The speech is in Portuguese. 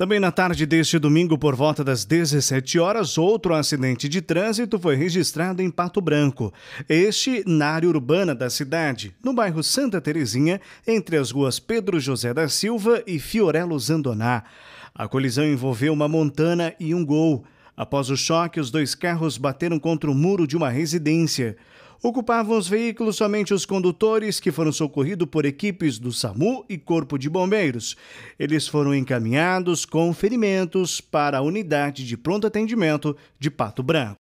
Também na tarde deste domingo, por volta das 17 horas, outro acidente de trânsito foi registrado em Pato Branco. Este na área urbana da cidade, no bairro Santa Terezinha, entre as ruas Pedro José da Silva e Fiorello Zandoná. A colisão envolveu uma montana e um gol. Após o choque, os dois carros bateram contra o muro de uma residência. Ocupavam os veículos somente os condutores que foram socorridos por equipes do SAMU e Corpo de Bombeiros. Eles foram encaminhados com ferimentos para a unidade de pronto atendimento de Pato Branco.